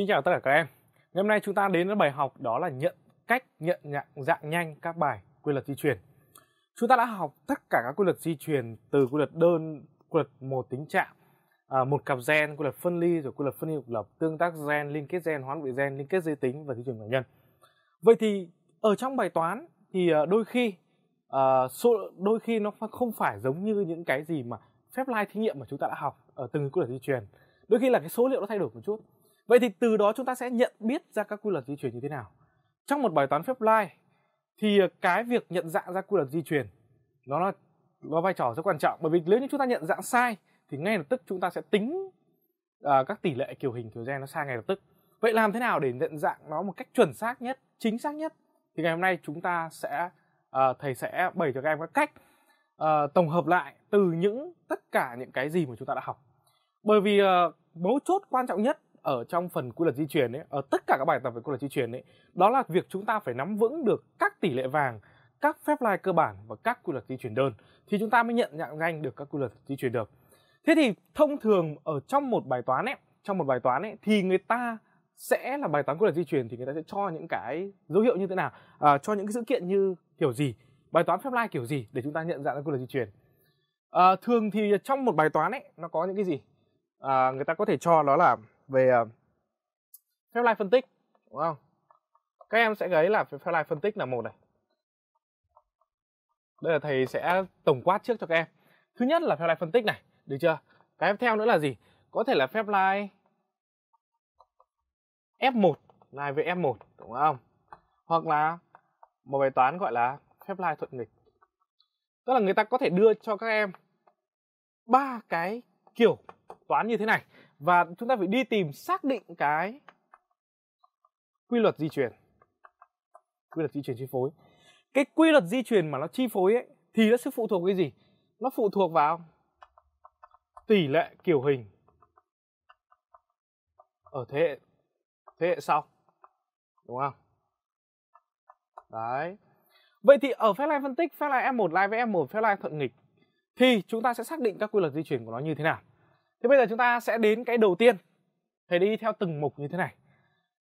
Xin chào tất cả các em. Ngày hôm nay chúng ta đến với bài học đó là nhận cách nhận dạng, dạng nhanh các bài quy luật di truyền. Chúng ta đã học tất cả các quy luật di truyền từ quy luật đơn, quy luật một tính trạng, à, một cặp gen, quy luật phân ly rồi quy luật phân ly độc lập, tương tác gen, liên kết gen, hoán vị gen, liên kết giới tính và di truyền cá nhân. Vậy thì ở trong bài toán thì à, đôi khi à, số đôi khi nó không phải giống như những cái gì mà phép lai thí nghiệm mà chúng ta đã học ở từng quy luật di truyền. Đôi khi là cái số liệu nó thay đổi một chút Vậy thì từ đó chúng ta sẽ nhận biết ra các quy luật di chuyển như thế nào. Trong một bài toán phép lai thì cái việc nhận dạng ra quy luật di chuyển nó là nó vai trò rất quan trọng bởi vì nếu như chúng ta nhận dạng sai thì ngay lập tức chúng ta sẽ tính à, các tỷ lệ kiểu hình kiểu gen nó sai ngay lập tức. Vậy làm thế nào để nhận dạng nó một cách chuẩn xác nhất, chính xác nhất? Thì ngày hôm nay chúng ta sẽ à, thầy sẽ bày cho các em các cách à, tổng hợp lại từ những tất cả những cái gì mà chúng ta đã học. Bởi vì à, mấu chốt quan trọng nhất ở trong phần quy luật di truyền ấy ở tất cả các bài tập về quy luật di truyền ấy đó là việc chúng ta phải nắm vững được các tỷ lệ vàng các phép lai cơ bản và các quy luật di chuyển đơn thì chúng ta mới nhận dạng nhanh được các quy luật di chuyển được thế thì thông thường ở trong một bài toán ấy trong một bài toán ấy thì người ta sẽ là bài toán quy luật di truyền thì người ta sẽ cho những cái dấu hiệu như thế nào à, cho những cái sự kiện như kiểu gì bài toán phép lai kiểu gì để chúng ta nhận dạng quy luật di truyền à, thường thì trong một bài toán ấy nó có những cái gì à, người ta có thể cho đó là về ờ, phép lai phân tích đúng không các em sẽ thấy là phép lai phân tích là một này đây là thầy sẽ tổng quát trước cho các em thứ nhất là phép lai phân tích này được chưa cái tiếp theo nữa là gì có thể là phép lai f1 lai với f1 đúng không hoặc là một bài toán gọi là phép lai thuận nghịch tức là người ta có thể đưa cho các em ba cái kiểu toán như thế này và chúng ta phải đi tìm xác định cái quy luật di chuyển quy luật di chuyển chi phối cái quy luật di chuyển mà nó chi phối ấy thì nó sẽ phụ thuộc cái gì nó phụ thuộc vào tỷ lệ kiểu hình ở thế hệ thế hệ sau đúng không đấy vậy thì ở phép lai phân tích phép lai f1 lai với f1 phép lai thuận nghịch thì chúng ta sẽ xác định các quy luật di chuyển của nó như thế nào Thế bây giờ chúng ta sẽ đến cái đầu tiên. Thầy đi theo từng mục như thế này.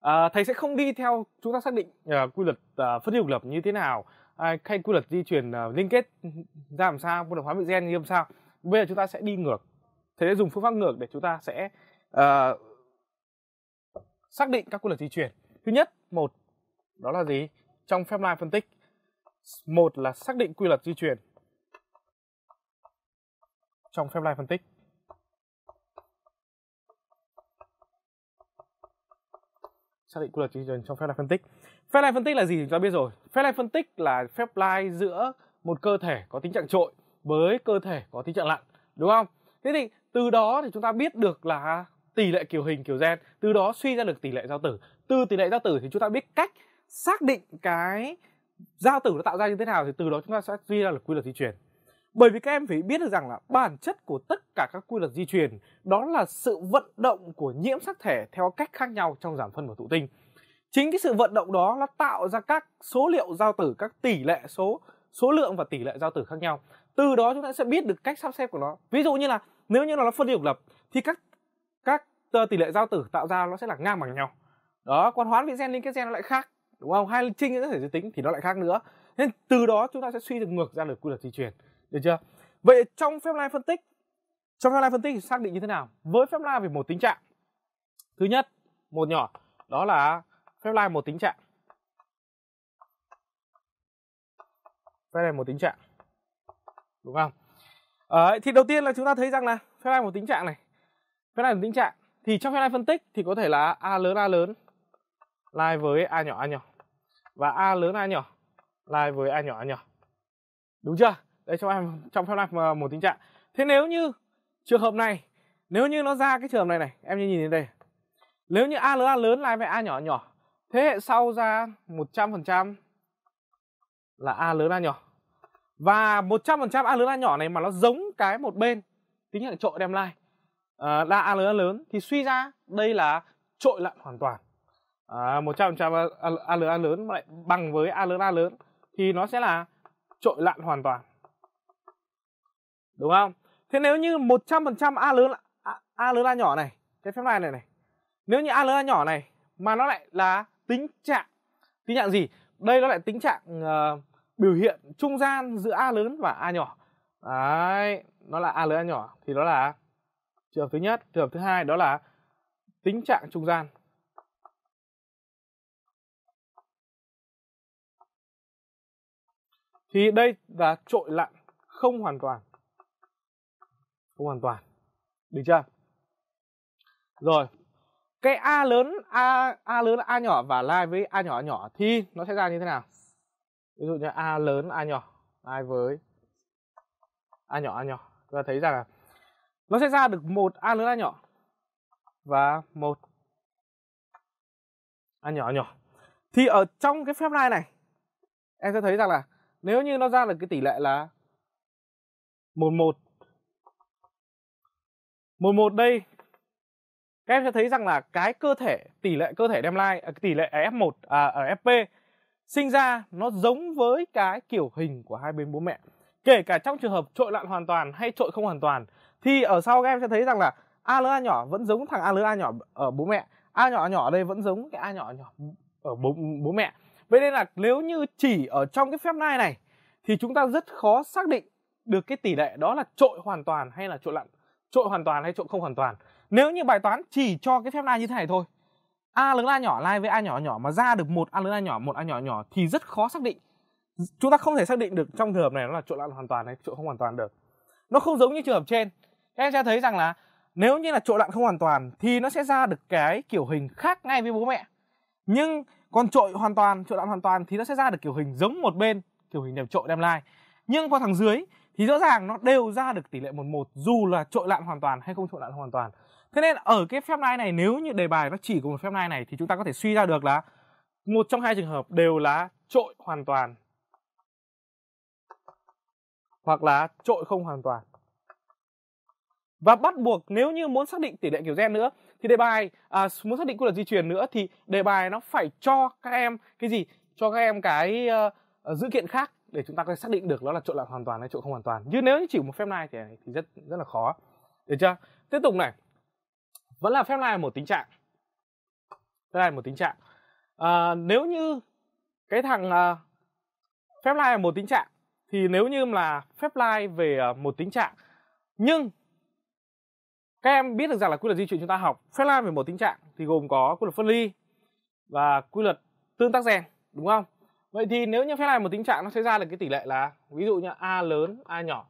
À, thầy sẽ không đi theo chúng ta xác định uh, quy luật uh, phân hữu lập như thế nào, à, hay quy luật di chuyển uh, liên kết ra làm sao, quy luật hóa vị gen như làm sao. Bây giờ chúng ta sẽ đi ngược. Thầy sẽ dùng phương pháp ngược để chúng ta sẽ uh, xác định các quy luật di chuyển, Thứ nhất, một đó là gì? Trong phép lai phân tích, một là xác định quy luật di chuyển trong phép lai phân tích. xác định quy luật thị trường trong phép lai phân tích phép lai phân tích là gì chúng ta biết rồi phép lai phân tích là phép lai giữa một cơ thể có tính trạng trội với cơ thể có tính trạng lặn đúng không thế thì từ đó thì chúng ta biết được là tỷ lệ kiểu hình kiểu gen từ đó suy ra được tỷ lệ giao tử từ tỷ lệ giao tử thì chúng ta biết cách xác định cái giao tử nó tạo ra như thế nào thì từ đó chúng ta sẽ suy ra được quy luật di truyền bởi vì các em phải biết được rằng là bản chất của tất cả các quy luật di truyền đó là sự vận động của nhiễm sắc thể theo cách khác nhau trong giảm phân và thụ tinh chính cái sự vận động đó nó tạo ra các số liệu giao tử các tỷ lệ số số lượng và tỷ lệ giao tử khác nhau từ đó chúng ta sẽ biết được cách sắp xếp của nó ví dụ như là nếu như là nó phân ly độc lập thì các các ờ, tỷ lệ giao tử tạo ra nó sẽ là ngang bằng nhau đó còn hoán vị gen liên kết gen nó lại khác đúng không hai trinh các thể giới tính thì nó lại khác nữa nên từ đó chúng ta sẽ suy được ngược ra được quy luật di truyền được chưa vậy trong phép lai phân tích trong phép lai phân tích thì xác định như thế nào với phép lai về một tính trạng thứ nhất một nhỏ đó là phép lai một tính trạng phép line một tính trạng đúng không à, thì đầu tiên là chúng ta thấy rằng là phép lai một tính trạng này phép line một tính trạng thì trong phép lai phân tích thì có thể là a lớn a lớn lai với a nhỏ a nhỏ và a lớn a nhỏ lai với a nhỏ a nhỏ đúng chưa đấy trong em trong phép live một tình trạng thế nếu như trường hợp này nếu như nó ra cái trường hợp này này em như nhìn đến đây nếu như a lớn a lớn lại với a nhỏ nhỏ thế hệ sau ra 100% là a lớn a nhỏ và 100% a lớn a nhỏ này mà nó giống cái một bên tính là trội đem lai à, ờ, là a lớn a lớn thì suy ra đây là trội lặn hoàn toàn à, ờ, 100% a lớn a lớn lại bằng với a lớn a lớn thì nó sẽ là trội lặn hoàn toàn đúng không thế nếu như 100% a lớn a, a lớn a nhỏ này cái phép này này này nếu như a lớn a nhỏ này mà nó lại là tính trạng tính trạng gì đây nó lại tính trạng uh, biểu hiện trung gian giữa a lớn và a nhỏ đấy nó là a lớn a nhỏ thì đó là trường hợp thứ nhất trường hợp thứ hai đó là tính trạng trung gian thì đây là trội lặn không hoàn toàn không hoàn toàn được chưa rồi cái a lớn a a lớn a nhỏ và lai với a nhỏ a nhỏ thì nó sẽ ra như thế nào ví dụ như a lớn a nhỏ lai với a nhỏ a nhỏ chúng ta thấy rằng là nó sẽ ra được một a lớn a nhỏ và một a nhỏ a nhỏ thì ở trong cái phép lai này em sẽ thấy rằng là nếu như nó ra được cái tỷ lệ là một một một một đây các em sẽ thấy rằng là cái cơ thể tỷ lệ cơ thể đem lai à, tỷ lệ F1 à, ở FP sinh ra nó giống với cái kiểu hình của hai bên bố mẹ. Kể cả trong trường hợp trội lặn hoàn toàn hay trội không hoàn toàn thì ở sau các em sẽ thấy rằng là A lớn A nhỏ vẫn giống thằng A lớn A nhỏ ở bố mẹ, A nhỏ nhỏ ở đây vẫn giống cái A nhỏ nhỏ ở bố, bố mẹ. Vậy nên là nếu như chỉ ở trong cái phép lai này thì chúng ta rất khó xác định được cái tỷ lệ đó là trội hoàn toàn hay là trội lặn trộn hoàn toàn hay trộn không hoàn toàn nếu như bài toán chỉ cho cái phép lai như thế này thôi a lớn a nhỏ lai với a nhỏ nhỏ mà ra được một a lớn a nhỏ một a nhỏ nhỏ thì rất khó xác định chúng ta không thể xác định được trong trường hợp này nó là trộn lại hoàn toàn hay trộn không hoàn toàn được nó không giống như trường hợp trên các em sẽ thấy rằng là nếu như là trộn lặn không hoàn toàn thì nó sẽ ra được cái kiểu hình khác ngay với bố mẹ nhưng còn trội hoàn toàn trộn lặn hoàn toàn thì nó sẽ ra được kiểu hình giống một bên kiểu hình đẹp trội đem lai nhưng qua thằng dưới thì rõ ràng nó đều ra được tỷ lệ 1-1 dù là trội lạn hoàn toàn hay không trội lạn hoàn toàn. Thế nên ở cái phép này này nếu như đề bài nó chỉ có một phép này này thì chúng ta có thể suy ra được là một trong hai trường hợp đều là trội hoàn toàn hoặc là trội không hoàn toàn. Và bắt buộc nếu như muốn xác định tỷ lệ kiểu gen nữa thì đề bài à, muốn xác định quy luật di truyền nữa thì đề bài nó phải cho các em cái gì? Cho các em cái uh, dữ kiện khác để chúng ta có thể xác định được đó là trộn lặn hoàn toàn hay trộn không hoàn toàn nhưng nếu như chỉ một phép lai thì, thì rất rất là khó được chưa tiếp tục này vẫn là phép lai một tính trạng phép lai một tính trạng à, nếu như cái thằng uh, phép lai một tính trạng thì nếu như là phép lai về à, một tính trạng nhưng các em biết được rằng là quy luật di chuyển chúng ta học phép lai về một tính trạng thì gồm có quy luật phân ly và quy luật tương tác gen, đúng không vậy thì nếu như phép này một tính trạng nó sẽ ra được cái tỷ lệ là ví dụ như a lớn a nhỏ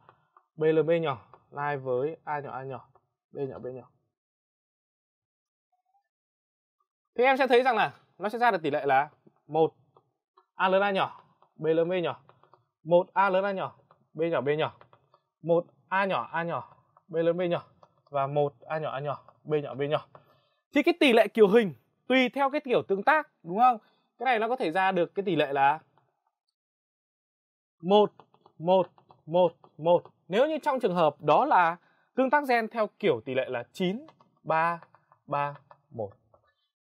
b lớn b nhỏ lai với a nhỏ a nhỏ b nhỏ b nhỏ thì em sẽ thấy rằng là nó sẽ ra được tỷ lệ là một a lớn a nhỏ b lớn b nhỏ một a lớn a nhỏ b nhỏ b nhỏ một a nhỏ a nhỏ b lớn b nhỏ và một a nhỏ a nhỏ b nhỏ b nhỏ thì cái tỷ lệ kiểu hình tùy theo cái kiểu tương tác đúng không cái này nó có thể ra được cái tỷ lệ là một một một một nếu như trong trường hợp đó là tương tác gen theo kiểu tỷ lệ là chín ba ba một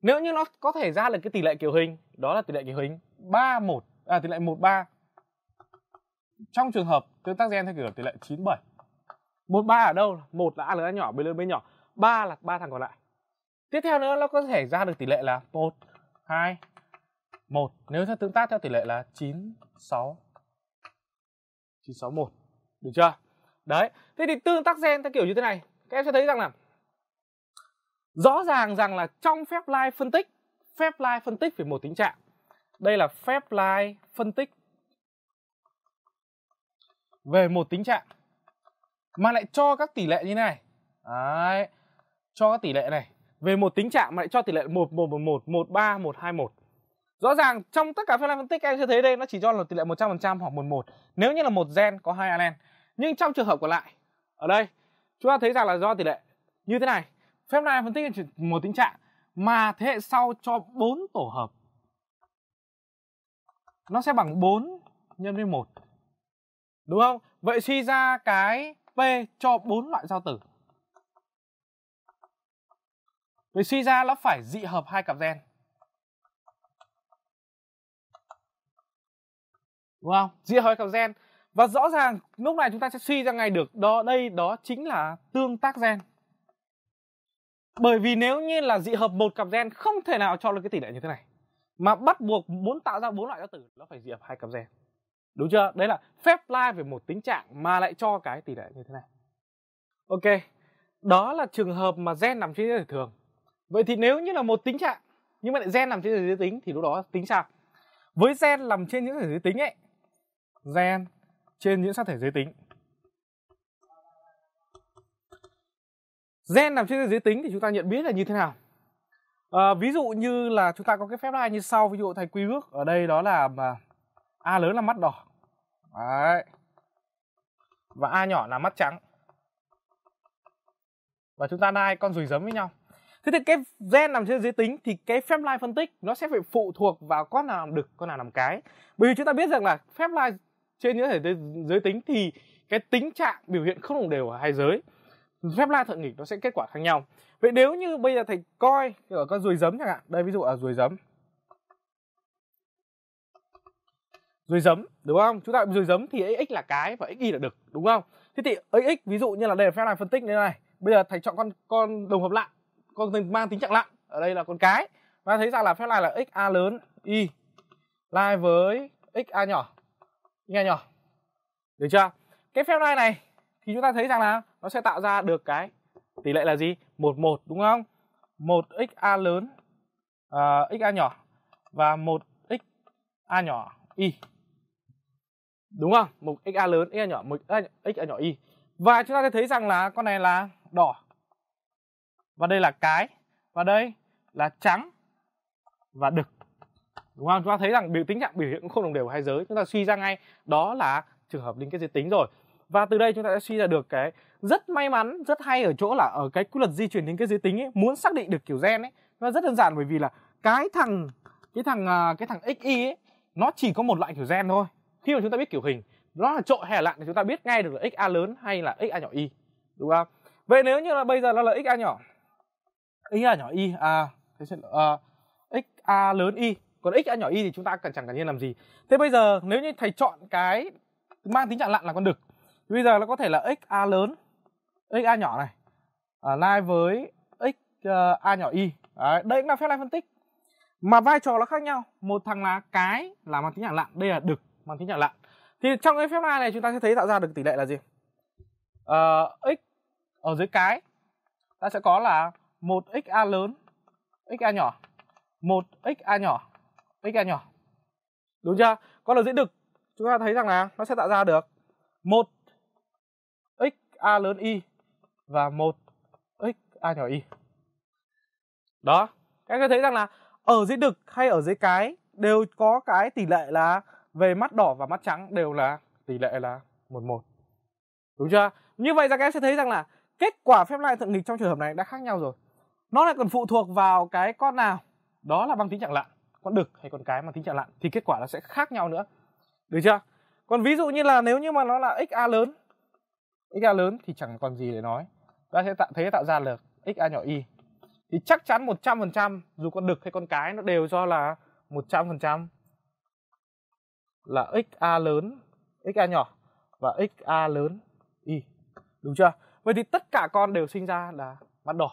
nếu như nó có thể ra được cái tỷ lệ kiểu hình đó là tỷ lệ kiểu hình ba một à tỷ lệ một ba trong trường hợp tương tác gen theo kiểu tỷ lệ chín bảy một ba ở đâu một là a lớn a nhỏ b lớn b nhỏ ba là ba thằng còn lại tiếp theo nữa nó có thể ra được tỷ lệ là một hai 1 nếu ta tương tác theo tỷ lệ là 9 6 9 6 1. Được chưa? Đấy, thế thì tương tác gen theo kiểu như thế này, các em sẽ thấy rằng là rõ ràng rằng là trong phép lai phân tích, phép lai phân tích về một tính trạng. Đây là phép lai phân tích về một tính trạng mà lại cho các tỷ lệ như thế này. Đấy, cho các tỷ lệ này về một tính trạng mà lại cho tỷ lệ một một một một một ba một hai một rõ ràng trong tất cả phép phân tích em sẽ thấy đây nó chỉ cho là tỷ lệ 100% hoặc 11 nếu như là một gen có hai allen nhưng trong trường hợp còn lại ở đây chúng ta thấy rằng là do tỷ lệ như thế này phép này phân tích một tình trạng mà thế hệ sau cho bốn tổ hợp nó sẽ bằng 4 nhân với 1 đúng không vậy suy ra cái p cho bốn loại giao tử vậy suy ra nó phải dị hợp hai cặp gen đúng không rìa hầu cặp gen và rõ ràng lúc này chúng ta sẽ suy ra ngay được đó đây đó chính là tương tác gen bởi vì nếu như là dị hợp một cặp gen không thể nào cho được cái tỷ lệ như thế này mà bắt buộc muốn tạo ra bốn loại giao tử nó phải dị hợp hai cặp gen đúng chưa đấy là phép lai về một tính trạng mà lại cho cái tỷ lệ như thế này ok đó là trường hợp mà gen nằm trên giới thường vậy thì nếu như là một tính trạng nhưng mà lại gen nằm trên giới tính thì lúc đó tính sao với gen nằm trên những giới tính ấy gen trên nhiễm sắc thể giới tính. Gen nằm trên giới tính thì chúng ta nhận biết là như thế nào? À, ví dụ như là chúng ta có cái phép lai như sau, ví dụ thầy quy ước ở đây đó là mà A lớn là mắt đỏ. Đấy. Và A nhỏ là mắt trắng. Và chúng ta lai con rùi giấm với nhau. Thế thì cái gen nằm trên giới tính thì cái phép lai phân tích nó sẽ phải phụ thuộc vào con nào làm đực, con nào làm cái. Bởi vì chúng ta biết rằng là phép lai trên những thể giới tính thì cái tính trạng biểu hiện không đồng đều ở hai giới phép la thuận nghịch nó sẽ kết quả khác nhau vậy nếu như bây giờ thầy coi ở con ruồi giấm chẳng hạn đây ví dụ là ruồi giấm ruồi giấm đúng không chúng ta ruồi giấm thì x là cái và x y là được đúng không thế thì x ví dụ như là đây là phép la phân tích như này bây giờ thầy chọn con con đồng hợp lặng con mang tính trạng lặng ở đây là con cái và thấy rằng là phép la là xa lớn y lai với xa nhỏ nghe nhỏ được chưa cái phép này này thì chúng ta thấy rằng là nó sẽ tạo ra được cái tỷ lệ là gì một một đúng không một x a lớn uh, x a nhỏ và một x a nhỏ y đúng không một x a lớn x a nhỏ một x a nhỏ y và chúng ta sẽ thấy rằng là con này là đỏ và đây là cái và đây là trắng và đực đúng không chúng ta thấy rằng biểu tính trạng biểu hiện cũng không đồng đều của hai giới chúng ta suy ra ngay đó là trường hợp liên kết giới tính rồi và từ đây chúng ta đã suy ra được cái rất may mắn rất hay ở chỗ là ở cái quy luật di truyền liên kết giới tính ấy muốn xác định được kiểu gen ấy nó rất đơn giản bởi vì là cái thằng cái thằng à, cái thằng xy ấy nó chỉ có một loại kiểu gen thôi khi mà chúng ta biết kiểu hình nó là trội hay là lặn thì chúng ta biết ngay được là xa lớn hay là xa nhỏ y đúng không vậy nếu như là bây giờ nó là xa nhỏ xa nhỏ y à, thế chuyện, à xa lớn y còn x đã nhỏ y thì chúng ta cần chẳng cần nhiên làm gì thế bây giờ nếu như thầy chọn cái mang tính trạng lặn là con đực bây giờ nó có thể là x a lớn x a nhỏ này à, lai với x ờ, a nhỏ y đấy, đây cũng là phép lai phân tích mà vai trò nó khác nhau một thằng là cái là mang tính trạng lặn đây là đực mang tính trạng lặn thì trong cái phép lai này chúng ta sẽ thấy tạo ra được tỷ lệ là gì uh, x ở dưới cái ta sẽ có là một x a lớn x a nhỏ một x a nhỏ x là nhỏ đúng chưa con là diễn đực chúng ta thấy rằng là nó sẽ tạo ra được một x a lớn y và một x a nhỏ y đó các em thấy rằng là ở dưới đực hay ở dưới cái đều có cái tỷ lệ là về mắt đỏ và mắt trắng đều là tỷ lệ là một một đúng chưa như vậy là các em sẽ thấy rằng là kết quả phép lại thượng nghịch trong trường hợp này đã khác nhau rồi nó lại còn phụ thuộc vào cái con nào đó là băng tính chẳng lặng con đực hay con cái mà tính trạng lặn thì kết quả nó sẽ khác nhau nữa được chưa còn ví dụ như là nếu như mà nó là xa lớn xa lớn thì chẳng còn gì để nói ta sẽ tạo thấy tạo ra là xa nhỏ y thì chắc chắn 100% dù con đực hay con cái nó đều do là 100% là xa lớn xa nhỏ và xa lớn y đúng chưa vậy thì tất cả con đều sinh ra là mắt đỏ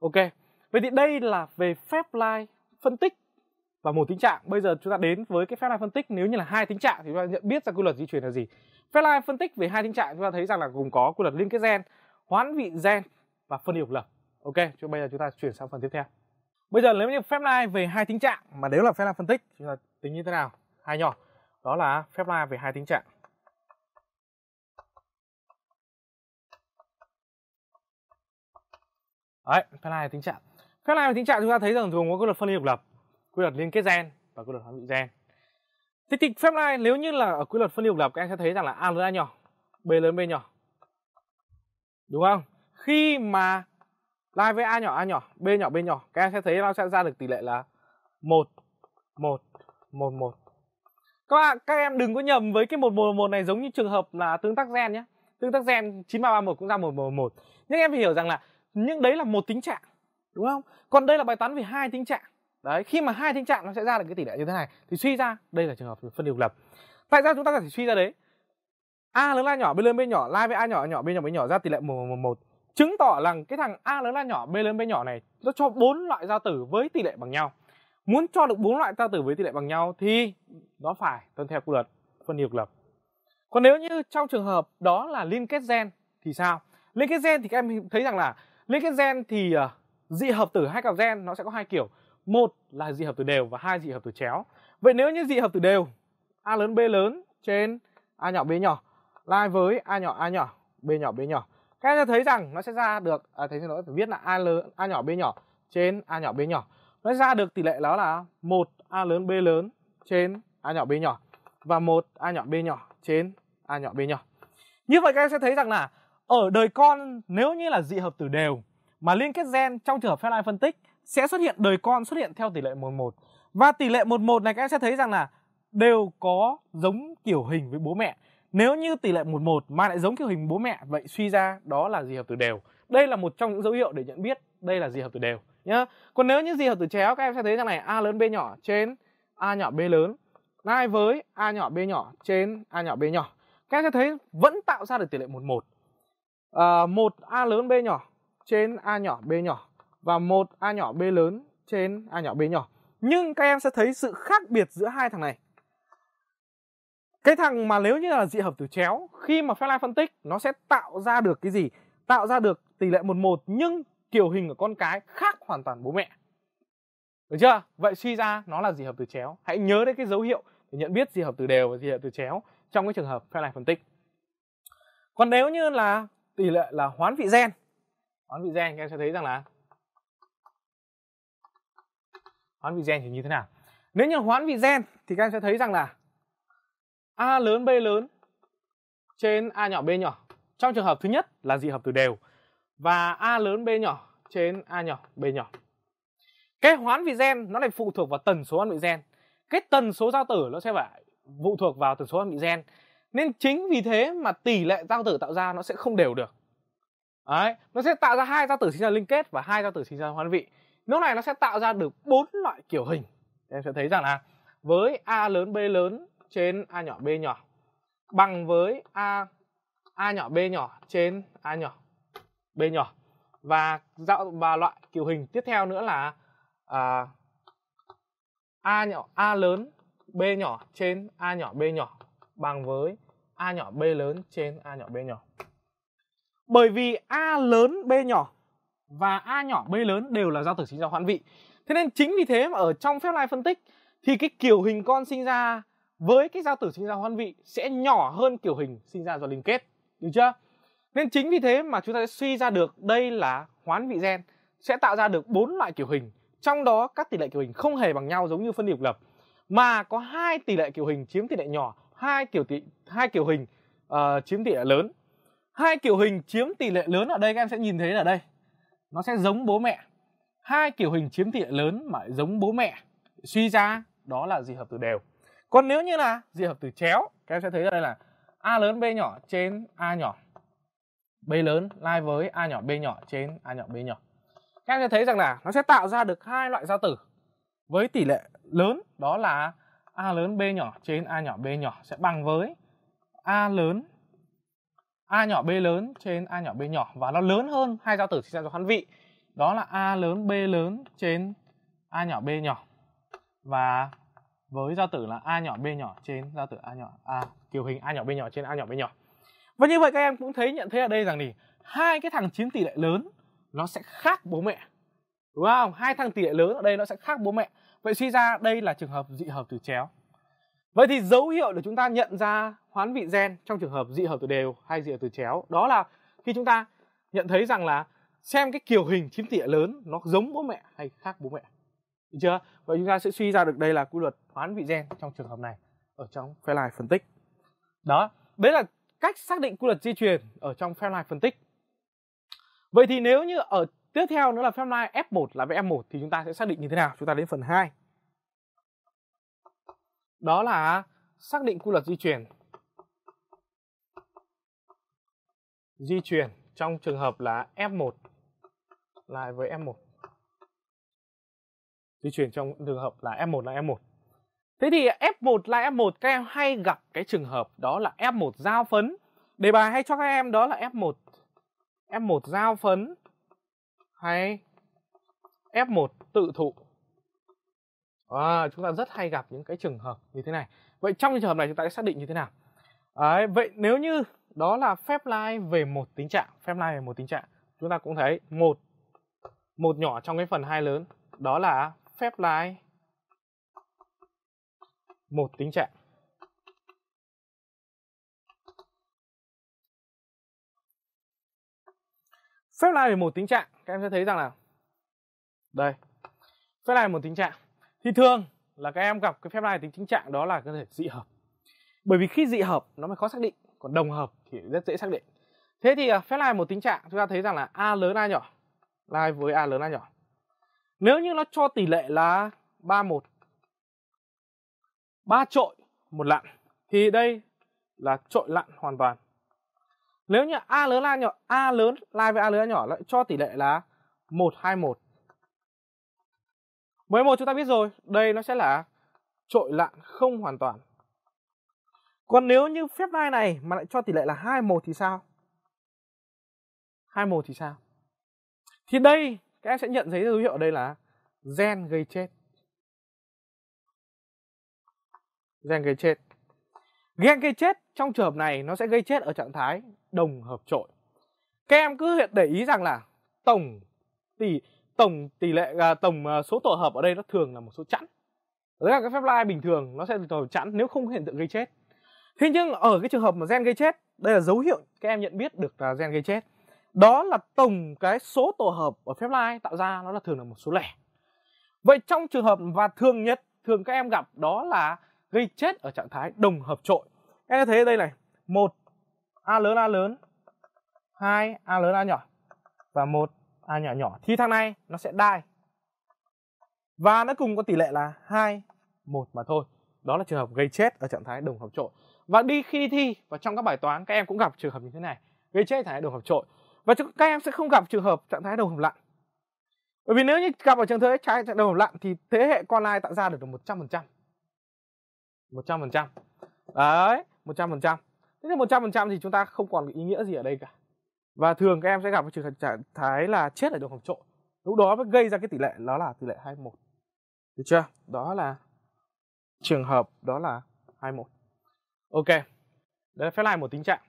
ok vậy thì đây là về phép lai phân tích và một tính trạng bây giờ chúng ta đến với cái phép lai phân tích nếu như là hai tính trạng thì chúng ta nhận biết ra quy luật di truyền là gì phép lai phân tích về hai tính trạng chúng ta thấy rằng là gồm có quy luật liên kết gen hoán vị gen và phân hiệu lập ok chúng bây giờ chúng ta chuyển sang phần tiếp theo bây giờ nếu như phép lai về hai tính trạng mà nếu là phép lai phân tích chúng ta tính như thế nào hai nhỏ đó là phép lai về hai tính trạng Đấy, phép lai về tính trạng phép lai về tính trạng chúng ta thấy rằng gồm có quy luật phân ly độc lập quy luật liên kết gen và quy luật hoán vị gen thế thì phép này nếu như là ở quy luật phân ly độc lập các em sẽ thấy rằng là a lớn a nhỏ b lớn b nhỏ đúng không khi mà lai với a nhỏ a nhỏ b nhỏ b nhỏ các em sẽ thấy nó sẽ ra được tỷ lệ là một một một một các bạn các em đừng có nhầm với cái một một một này giống như trường hợp là tương tác gen nhé tương tác gen 9331 cũng ra 111 nhưng em phải hiểu rằng là những đấy là một tính trạng đúng không còn đây là bài toán về hai tính trạng đấy khi mà hai tính trạng nó sẽ ra được cái tỷ lệ như thế này thì suy ra đây là trường hợp phân điều lập tại sao chúng ta có thể suy ra đấy a lớn la nhỏ b lớn b nhỏ lai với a nhỏ nhỏ b nhỏ b nhỏ ra tỷ lệ một một một chứng tỏ rằng cái thằng a lớn la nhỏ b lớn b nhỏ này nó cho bốn loại giao tử với tỷ lệ bằng nhau muốn cho được bốn loại giao tử với tỷ lệ bằng nhau thì nó phải tuân theo quy luật phân điều lập còn nếu như trong trường hợp đó là liên kết gen thì sao liên kết gen thì các em thấy rằng là liên kết gen thì uh, dị hợp tử hai cặp gen nó sẽ có hai kiểu một là dị hợp từ đều và hai dị hợp từ chéo vậy nếu như dị hợp từ đều a lớn b lớn trên a nhỏ b nhỏ lai với a nhỏ a nhỏ b nhỏ b nhỏ các em sẽ thấy rằng nó sẽ ra được à, thấy xin lỗi phải viết là a lớn a nhỏ b nhỏ trên a nhỏ b nhỏ nó ra được tỷ lệ đó là một a lớn b lớn trên a nhỏ b nhỏ và một a nhỏ b nhỏ trên a nhỏ b nhỏ như vậy các em sẽ thấy rằng là ở đời con nếu như là dị hợp tử đều mà liên kết gen trong trường hợp Fairline phân tích sẽ xuất hiện đời con xuất hiện theo tỷ lệ 11 và tỷ lệ 11 này các em sẽ thấy rằng là đều có giống kiểu hình với bố mẹ nếu như tỷ lệ 11 mà lại giống kiểu hình bố mẹ vậy suy ra đó là gì hợp từ đều đây là một trong những dấu hiệu để nhận biết đây là gì hợp từ đều nhá còn nếu như gì hợp từ chéo các em sẽ thấy rằng này a lớn b nhỏ trên a nhỏ b lớn lai với a nhỏ b nhỏ trên a nhỏ b nhỏ các em sẽ thấy vẫn tạo ra được tỷ lệ 11 một à, a lớn b nhỏ trên a nhỏ b nhỏ và một a nhỏ b lớn trên a nhỏ b nhỏ nhưng các em sẽ thấy sự khác biệt giữa hai thằng này cái thằng mà nếu như là dị hợp tử chéo khi mà Fairline phân tích nó sẽ tạo ra được cái gì tạo ra được tỷ lệ một một nhưng kiểu hình của con cái khác hoàn toàn bố mẹ được chưa vậy suy ra nó là dị hợp tử chéo hãy nhớ đến cái dấu hiệu để nhận biết dị hợp tử đều và dị hợp tử chéo trong cái trường hợp Fairline phân tích còn nếu như là tỷ lệ là hoán vị gen hoán vị gen các em sẽ thấy rằng là hoán vị gen thì như thế nào nếu như hoán vị gen thì các em sẽ thấy rằng là a lớn b lớn trên a nhỏ b nhỏ trong trường hợp thứ nhất là dị hợp từ đều và a lớn b nhỏ trên a nhỏ b nhỏ cái hoán vị gen nó lại phụ thuộc vào tần số hoán vị gen cái tần số giao tử nó sẽ phải phụ thuộc vào tần số hoán vị gen nên chính vì thế mà tỷ lệ giao tử tạo ra nó sẽ không đều được Đấy, nó sẽ tạo ra hai giao tử sinh ra liên kết và hai giao tử sinh ra hoán vị Nước này nó sẽ tạo ra được bốn loại kiểu hình. Em sẽ thấy rằng là với A lớn B lớn trên A nhỏ B nhỏ bằng với A A nhỏ B nhỏ trên A nhỏ B nhỏ và dạo và loại kiểu hình tiếp theo nữa là à, A nhỏ A lớn B nhỏ trên A nhỏ B nhỏ bằng với A nhỏ B lớn trên A nhỏ B nhỏ. Bởi vì A lớn B nhỏ và a nhỏ b lớn đều là giao tử sinh ra hoãn vị thế nên chính vì thế mà ở trong phép lai phân tích thì cái kiểu hình con sinh ra với cái giao tử sinh ra hoãn vị sẽ nhỏ hơn kiểu hình sinh ra do liên kết được chưa nên chính vì thế mà chúng ta sẽ suy ra được đây là hoán vị gen sẽ tạo ra được bốn loại kiểu hình trong đó các tỷ lệ kiểu hình không hề bằng nhau giống như phân biệt lập mà có hai tỷ lệ kiểu hình chiếm tỷ lệ nhỏ hai kiểu tỷ hai kiểu hình uh, chiếm tỷ lệ lớn hai kiểu hình chiếm tỷ lệ lớn ở đây các em sẽ nhìn thấy là đây nó sẽ giống bố mẹ hai kiểu hình chiếm tỷ lệ lớn mà giống bố mẹ suy ra đó là gì hợp từ đều còn nếu như là gì hợp từ chéo các em sẽ thấy ở đây là a lớn b nhỏ trên a nhỏ b lớn lai với a nhỏ b nhỏ trên a nhỏ b nhỏ các em sẽ thấy rằng là nó sẽ tạo ra được hai loại giao tử với tỷ lệ lớn đó là a lớn b nhỏ trên a nhỏ b nhỏ sẽ bằng với a lớn a nhỏ b lớn trên a nhỏ b nhỏ và nó lớn hơn hai giao tử chính dạng dọc hoãn vị đó là a lớn b lớn trên a nhỏ b nhỏ và với giao tử là a nhỏ b nhỏ trên giao tử a nhỏ a kiểu hình a nhỏ b nhỏ trên a nhỏ b nhỏ và như vậy các em cũng thấy nhận thấy ở đây rằng thì hai cái thằng chiếm tỷ lệ lớn nó sẽ khác bố mẹ đúng không hai thằng tỷ lệ lớn ở đây nó sẽ khác bố mẹ vậy suy ra đây là trường hợp dị hợp từ chéo Vậy thì dấu hiệu để chúng ta nhận ra hoán vị gen trong trường hợp dị hợp từ đều hay dị hợp từ chéo đó là khi chúng ta nhận thấy rằng là xem cái kiểu hình chiếm tỉa lớn nó giống bố mẹ hay khác bố mẹ. Được chưa? Vậy chúng ta sẽ suy ra được đây là quy luật hoán vị gen trong trường hợp này ở trong Fairlife phân tích. Đó, đấy là cách xác định quy luật di truyền ở trong Fairlife phân tích. Vậy thì nếu như ở tiếp theo nữa là Fairlife F1 là với F1 thì chúng ta sẽ xác định như thế nào? Chúng ta đến phần 2 đó là xác định quy luật di chuyển di chuyển trong trường hợp là F1 lại với F1 di chuyển trong trường hợp là F1 là F1 thế thì F1 là F1 các em hay gặp cái trường hợp đó là F1 giao phấn đề bài hay cho các em đó là F1 F1 giao phấn hay F1 tự thụ à, chúng ta rất hay gặp những cái trường hợp như thế này vậy trong trường hợp này chúng ta sẽ xác định như thế nào Đấy, vậy nếu như đó là phép lai về một tính trạng phép lai về một tính trạng chúng ta cũng thấy một một nhỏ trong cái phần hai lớn đó là phép lai một tính trạng phép lai về một tính trạng các em sẽ thấy rằng là đây phép lai về một tính trạng thì thường là các em gặp cái phép này tính chính trạng đó là có thể dị hợp bởi vì khi dị hợp nó mới khó xác định còn đồng hợp thì rất dễ xác định thế thì à, phép này một tính trạng chúng ta thấy rằng là a lớn a nhỏ lai với a lớn a nhỏ nếu như nó cho tỷ lệ là ba một ba trội một lặn thì đây là trội lặn hoàn toàn nếu như a lớn a nhỏ a lớn lai với a lớn a nhỏ lại cho tỷ lệ là một hai một Mới một chúng ta biết rồi, đây nó sẽ là trội lặn không hoàn toàn. Còn nếu như phép lai này mà lại cho tỷ lệ là 21 thì sao? 21 thì sao? Thì đây, các em sẽ nhận thấy dấu hiệu ở đây là gen gây chết. Gen gây chết. Gen gây chết trong trường hợp này nó sẽ gây chết ở trạng thái đồng hợp trội. Các em cứ hiện để ý rằng là tổng tỷ tổng tỷ lệ à, tổng à, số tổ hợp ở đây nó thường là một số chẵn đấy là cái phép lai bình thường nó sẽ tổ chẵn nếu không có hiện tượng gây chết thế nhưng ở cái trường hợp mà gen gây chết đây là dấu hiệu các em nhận biết được là gen gây chết đó là tổng cái số tổ hợp ở phép lai tạo ra nó là thường là một số lẻ vậy trong trường hợp và thường nhất thường các em gặp đó là gây chết ở trạng thái đồng hợp trội em thấy đây này một a lớn a lớn hai a lớn a nhỏ và một a nhỏ nhỏ thì thằng này nó sẽ đai và nó cùng có tỷ lệ là hai một mà thôi đó là trường hợp gây chết ở trạng thái đồng hợp trội và đi khi đi thi và trong các bài toán các em cũng gặp trường hợp như thế này gây chết trạng thái đồng hợp trội và các em sẽ không gặp trường hợp trạng thái đồng hợp lặn bởi vì nếu như gặp ở trường thế trái trạng đồng hợp lặn thì thế hệ con lai tạo ra được một trăm phần trăm một trăm phần trăm đấy một trăm phần trăm thế thì một trăm phần trăm thì chúng ta không còn ý nghĩa gì ở đây cả và thường các em sẽ gặp trường hợp trạng thái là chết ở đường hầm trộn lúc đó mới gây ra cái tỷ lệ đó là tỷ lệ 21 được chưa đó là trường hợp đó là 21 ok đấy là phép lại một tính trạng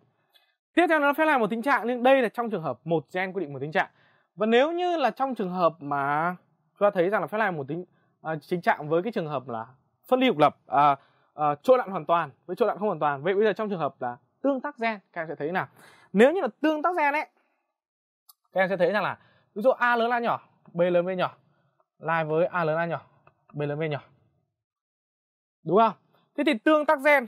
tiếp theo nó phép lại một tính trạng nhưng đây là trong trường hợp một gen quy định một tính trạng và nếu như là trong trường hợp mà chúng ta thấy rằng là phép lại một tính à, chính trạng với cái trường hợp là phân ly độc lập à, à, trộn lặn hoàn toàn với trộn lặn không hoàn toàn vậy bây giờ trong trường hợp là tương tác gen các em sẽ thấy nào nếu như là tương tác gen ấy các em sẽ thấy rằng là ví dụ a lớn a nhỏ b lớn b nhỏ lai với a lớn a nhỏ b lớn b nhỏ đúng không thế thì tương tác gen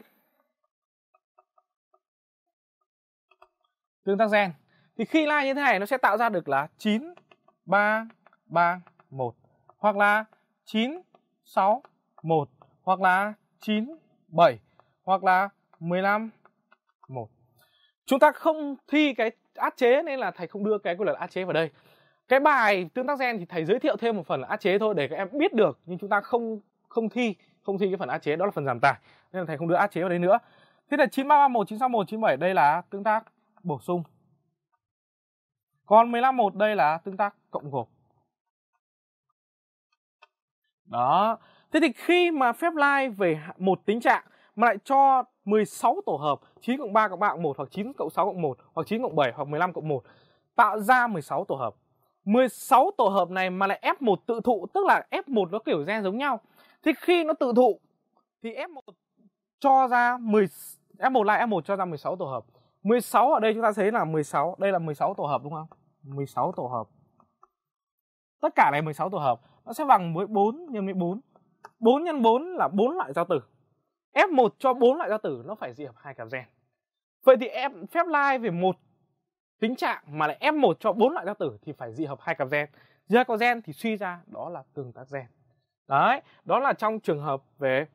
tương tác gen thì khi lai như thế này nó sẽ tạo ra được là chín ba ba một hoặc là chín sáu một hoặc là chín bảy hoặc là mười lăm một chúng ta không thi cái át chế nên là thầy không đưa cái quy luật át chế vào đây cái bài tương tác gen thì thầy giới thiệu thêm một phần là át chế thôi để các em biết được nhưng chúng ta không không thi không thi cái phần át chế đó là phần giảm tải nên là thầy không đưa át chế vào đây nữa thế là chín chín ba ba một sáu một chín bảy đây là tương tác bổ sung còn mười một đây là tương tác cộng gộp đó thế thì khi mà phép lai về một tính trạng mà lại cho 16 tổ hợp 9 cộng 3 cộng 3 cộng 1 hoặc 9 cộng 6 cộng 1 hoặc 9 cộng 7 hoặc 15 cộng 1 tạo ra 16 tổ hợp. 16 tổ hợp này mà lại F1 tự thụ tức là F1 nó kiểu gen giống nhau. Thì khi nó tự thụ thì F1 cho ra 10 F1 lại F1 cho ra 16 tổ hợp. 16 ở đây chúng ta thấy là 16, đây là 16 tổ hợp đúng không? 16 tổ hợp. Tất cả này 16 tổ hợp, nó sẽ bằng với 4 nhân với 4. 4 nhân 4 là 4 loại giao tử. F1 cho bốn loại gia tử nó phải dị hợp hai cặp gen. Vậy thì F, phép lai về một tính trạng mà lại F1 cho bốn loại gia tử thì phải dị hợp hai cặp gen. Dị hai gen thì suy ra đó là tương tác gen. Đấy, đó là trong trường hợp về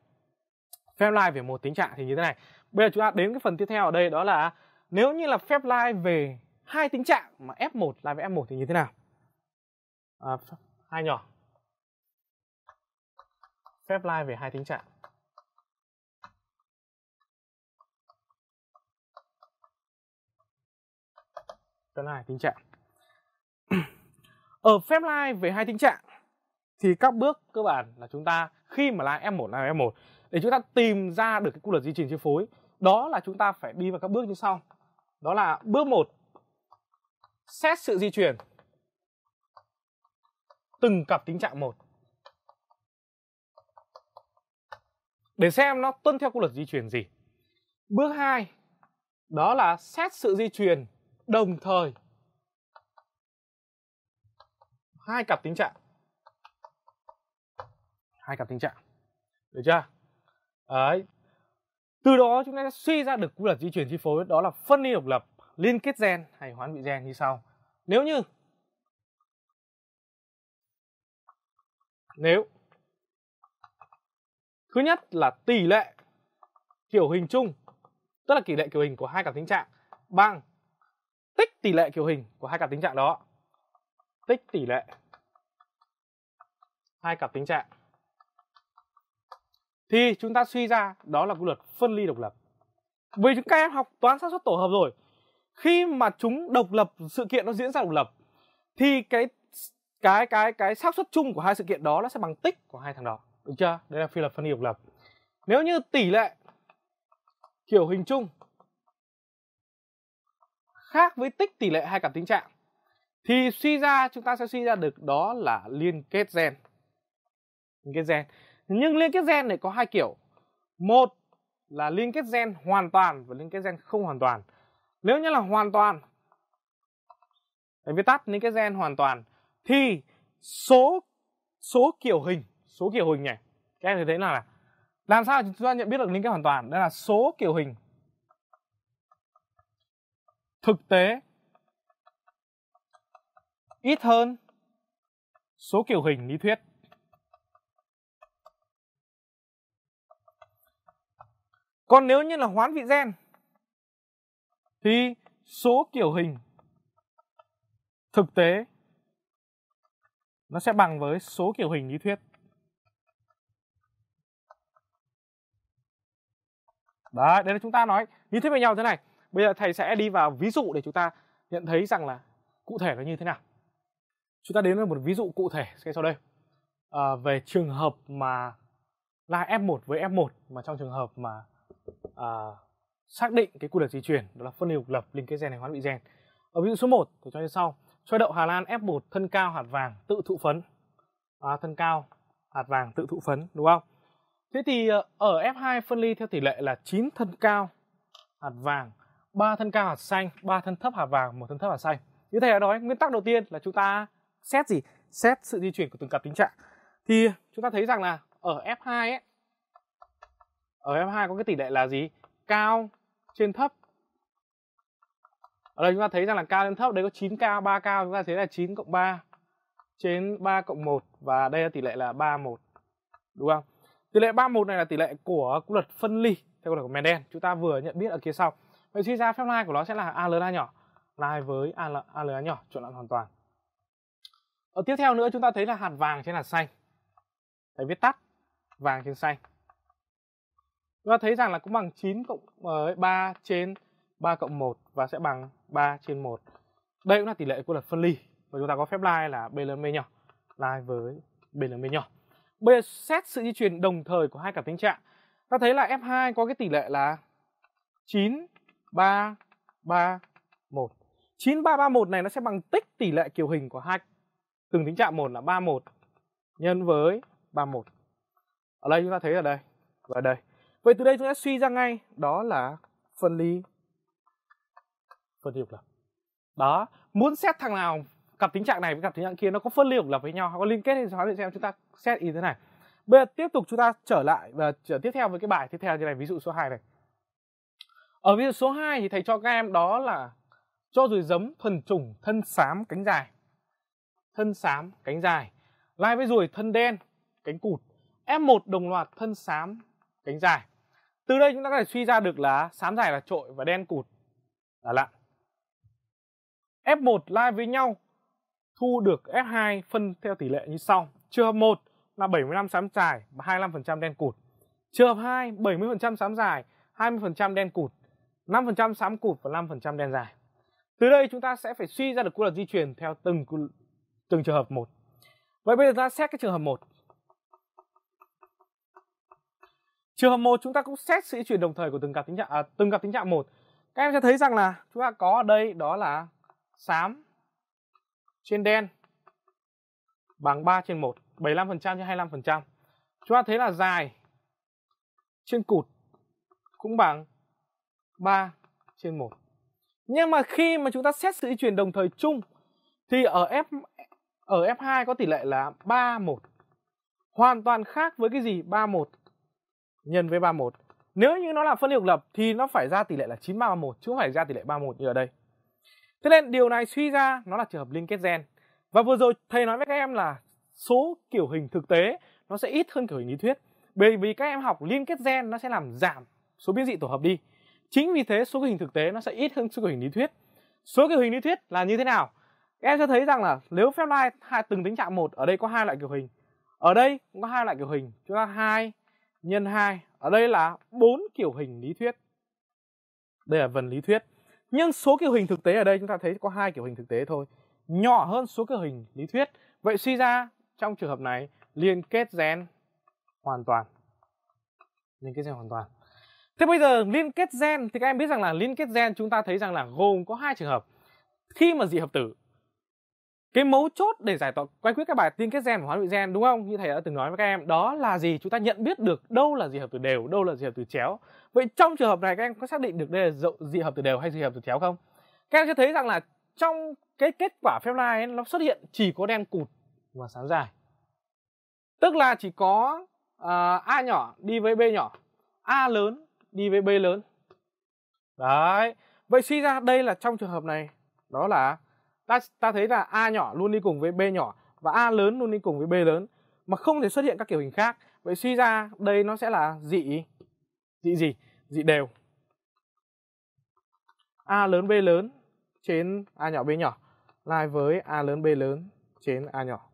phép lai về một tính trạng thì như thế này. Bây giờ chúng ta đến cái phần tiếp theo ở đây đó là nếu như là phép lai về hai tính trạng mà F1 là với F1 thì như thế nào? À, hai nhỏ. Phép lai về hai tính trạng. đó là tình trạng ở phép lai về hai tình trạng thì các bước cơ bản là chúng ta khi mà lai f1 lai f1 để chúng ta tìm ra được cái quy luật di trình chi phối đó là chúng ta phải đi vào các bước như sau đó là bước 1 xét sự di chuyển từng cặp tính trạng một để xem nó tuân theo quy luật di chuyển gì bước 2 đó là xét sự di chuyển đồng thời hai cặp tính trạng hai cặp tính trạng được chưa đấy từ đó chúng ta sẽ suy ra được quy luật di truyền chi phối đó là phân ly độc lập liên kết gen hay hoán vị gen như sau nếu như nếu thứ nhất là tỷ lệ kiểu hình chung tức là tỷ lệ kiểu hình của hai cặp tính trạng bằng tích tỷ lệ kiểu hình của hai cặp tính trạng đó tích tỷ lệ hai cặp tính trạng thì chúng ta suy ra đó là quy luật phân ly độc lập vì chúng các em học toán xác suất tổ hợp rồi khi mà chúng độc lập sự kiện nó diễn ra độc lập thì cái cái cái cái xác suất chung của hai sự kiện đó nó sẽ bằng tích của hai thằng đó được chưa Đây là phi lập phân ly độc lập nếu như tỷ lệ kiểu hình chung khác với tích tỷ lệ hai cảm tính trạng thì suy ra chúng ta sẽ suy ra được đó là liên kết gen liên kết gen nhưng liên kết gen này có hai kiểu một là liên kết gen hoàn toàn và liên kết gen không hoàn toàn nếu như là hoàn toàn để viết tắt liên kết gen hoàn toàn thì số số kiểu hình số kiểu hình này các em thấy là làm sao chúng ta nhận biết được liên kết hoàn toàn Đó là số kiểu hình thực tế ít hơn số kiểu hình lý thuyết. Còn nếu như là hoán vị gen thì số kiểu hình thực tế nó sẽ bằng với số kiểu hình lý thuyết. Đấy, đây là chúng ta nói lý thuyết về nhau thế này bây giờ thầy sẽ đi vào ví dụ để chúng ta nhận thấy rằng là cụ thể nó như thế nào chúng ta đến với một ví dụ cụ thể ngay sau đây à, về trường hợp mà là F1 với F1 mà trong trường hợp mà à, xác định cái quy luật di chuyển đó là phân ly độc lập liên kết gen hay hoán vị gen ở ví dụ số 1 thì cho như sau chơi đậu Hà Lan F1 thân cao hạt vàng tự thụ phấn à, thân cao hạt vàng tự thụ phấn đúng không thế thì ờ, ở F2 phân ly theo tỷ lệ là 9 thân cao hạt vàng ba thân cao hạt xanh ba thân thấp hạt vàng một thân thấp hạt xanh như thầy đã nói nguyên tắc đầu tiên là chúng ta xét gì xét sự di chuyển của từng cặp tính trạng thì chúng ta thấy rằng là ở F2 ấy ở F2 có cái tỷ lệ là gì cao trên thấp ở đây chúng ta thấy rằng là cao lên thấp đấy có 9k 3 cao chúng ta thấy là 9 cộng 3 trên 3 cộng 1 và đây là tỷ lệ là 31 đúng không tỷ lệ 31 này là tỷ lệ của quy luật phân ly theo quy luật của Mendel chúng ta vừa nhận biết ở kia sau vậy suy ra phép lai của nó sẽ là a lớn a nhỏ lai với a, l, a lớn a nhỏ chuẩn lẫn hoàn toàn ở tiếp theo nữa chúng ta thấy là hạt vàng trên hạt xanh Đấy, viết tắt vàng trên xanh chúng ta thấy rằng là cũng bằng 9 cộng uh, ờ, 3 trên 3 cộng 1 và sẽ bằng 3 trên 1 đây cũng là tỷ lệ của lật phân ly và chúng ta có phép lai là b lớn b nhỏ lai với b lớn b nhỏ bây giờ xét sự di chuyển đồng thời của hai cặp tính trạng ta thấy là f2 có cái tỷ lệ là 9 3 3 1. 9331 này nó sẽ bằng tích tỷ lệ kiểu hình của hai từng tính trạng một là 31 nhân với 31. Ở đây chúng ta thấy ở đây và đây. Vậy từ đây chúng ta suy ra ngay đó là phân ly phân ly độc lập. Đó, muốn xét thằng nào cặp tính trạng này với cặp tính trạng kia nó có phân ly độc lập với nhau, có liên kết hay hóa điện xem chúng ta xét như thế này. Bây giờ tiếp tục chúng ta trở lại và trở tiếp theo với cái bài tiếp theo như này, ví dụ số 2 này ở ví dụ số 2 thì thầy cho các em đó là cho rồi giấm thuần trùng thân xám cánh dài thân xám cánh dài lai với ruồi thân đen cánh cụt F1 đồng loạt thân xám cánh dài từ đây chúng ta có thể suy ra được là xám dài là trội và đen cụt là lặn F1 lai với nhau thu được F2 phân theo tỷ lệ như sau trường hợp một là 75 xám dài và 25% đen cụt trường hợp 2 70% xám dài 20% đen cụt 5% sám cụt và 5% đen dài. Từ đây chúng ta sẽ phải suy ra được quy luật di truyền theo từng từng trường hợp một. Vậy bây giờ ta xét cái trường hợp 1. Trường hợp 1 chúng ta cũng xét sự di chuyển đồng thời của từng cặp tính trạng à, từng cặp tính trạng một. Các em sẽ thấy rằng là chúng ta có ở đây đó là xám trên đen bằng 3 trên 1, 75% trên 25%. Chúng ta thấy là dài trên cụt cũng bằng 3 trên 1. Nhưng mà khi mà chúng ta xét sự di chuyển đồng thời chung thì ở F ở F2 có tỷ lệ là 31. Hoàn toàn khác với cái gì? 31 nhân với 31. Nếu như nó là phân ly độc lập thì nó phải ra tỷ lệ là 9331 chứ không phải ra tỷ lệ 31 như ở đây. Thế nên điều này suy ra nó là trường hợp liên kết gen. Và vừa rồi thầy nói với các em là số kiểu hình thực tế nó sẽ ít hơn kiểu hình lý thuyết. Bởi vì các em học liên kết gen nó sẽ làm giảm số biến dị tổ hợp đi chính vì thế số kiểu hình thực tế nó sẽ ít hơn số kiểu hình lý thuyết số kiểu hình lý thuyết là như thế nào em sẽ thấy rằng là nếu phép lai hai từng tính trạng một ở đây có hai loại kiểu hình ở đây cũng có hai loại kiểu hình chúng ta hai nhân hai ở đây là bốn kiểu hình lý thuyết đây là phần lý thuyết nhưng số kiểu hình thực tế ở đây chúng ta thấy có hai kiểu hình thực tế thôi nhỏ hơn số kiểu hình lý thuyết vậy suy ra trong trường hợp này liên kết gen hoàn toàn liên kết gen hoàn toàn Thế bây giờ liên kết gen thì các em biết rằng là liên kết gen chúng ta thấy rằng là gồm có hai trường hợp. Khi mà dị hợp tử cái mấu chốt để giải tỏa quay quyết các bài liên kết gen và hóa trị gen đúng không như thầy đã từng nói với các em đó là gì chúng ta nhận biết được đâu là dị hợp từ đều đâu là dị hợp từ chéo vậy trong trường hợp này các em có xác định được đây là dị hợp từ đều hay dị hợp từ chéo không các em sẽ thấy rằng là trong cái kết quả phép lai nó xuất hiện chỉ có đen cụt và sáng dài tức là chỉ có uh, a nhỏ đi với b nhỏ a lớn đi với B lớn. Đấy. Vậy suy ra đây là trong trường hợp này đó là ta ta thấy là A nhỏ luôn đi cùng với B nhỏ và A lớn luôn đi cùng với B lớn mà không thể xuất hiện các kiểu hình khác. Vậy suy ra đây nó sẽ là dị dị gì? Dị đều. A lớn B lớn trên A nhỏ B nhỏ lai với A lớn B lớn trên A nhỏ.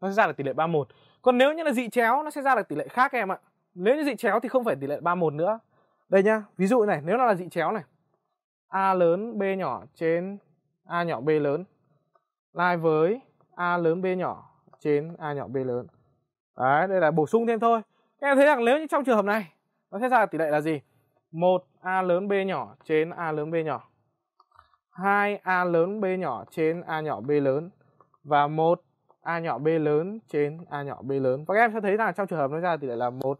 Nó sẽ ra được tỷ lệ 31. Còn nếu như là dị chéo nó sẽ ra được tỷ lệ khác em ạ nếu như dị chéo thì không phải tỷ lệ 31 nữa đây nhá ví dụ này nếu nó là dị chéo này a lớn b nhỏ trên a nhỏ b lớn lai với a lớn b nhỏ trên a nhỏ b lớn đấy đây là bổ sung thêm thôi các em thấy rằng nếu như trong trường hợp này nó sẽ ra tỷ lệ là gì một a lớn b nhỏ trên a lớn b nhỏ 2 a lớn b nhỏ trên a nhỏ b lớn và một a nhỏ b lớn trên a nhỏ b lớn và các em sẽ thấy rằng trong trường hợp nó ra tỷ lệ là một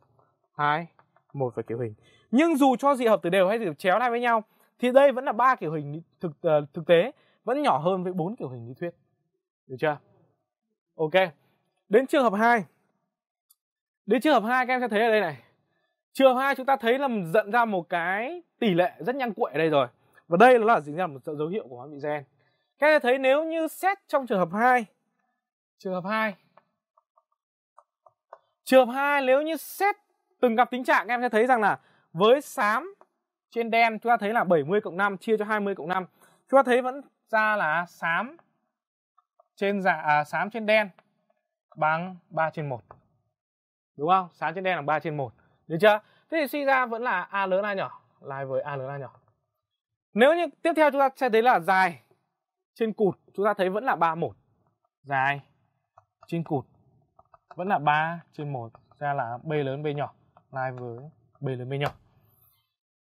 hai một và kiểu hình nhưng dù cho dị hợp từ đều hay dị hợp chéo lại với nhau thì đây vẫn là ba kiểu hình thực ờ, thực tế vẫn nhỏ hơn với bốn kiểu hình lý thuyết được chưa ok đến trường hợp 2 đến trường hợp 2 các em sẽ thấy ở đây này trường hợp 2 chúng ta thấy là mình dẫn ra một cái tỷ lệ rất nhanh quậy ở đây rồi và đây nó là gì là một dấu hiệu của hóa bị gen các em sẽ thấy nếu như xét trong trường hợp 2 trường hợp 2 trường hợp 2 nếu như xét từng gặp tình trạng em sẽ thấy rằng là với xám trên đen chúng ta thấy là 70 cộng 5 chia cho 20 cộng 5 chúng ta thấy vẫn ra là xám trên dạ à, xám trên đen bằng 3 trên 1 đúng không xám trên đen là 3 trên 1 được chưa thế thì suy ra vẫn là a lớn a nhỏ lại với a lớn a nhỏ nếu như tiếp theo chúng ta sẽ thấy là dài trên cụt chúng ta thấy vẫn là 31 dài trên cụt vẫn là 3 trên 1 ra là b lớn b nhỏ lai với b lớn b nhỏ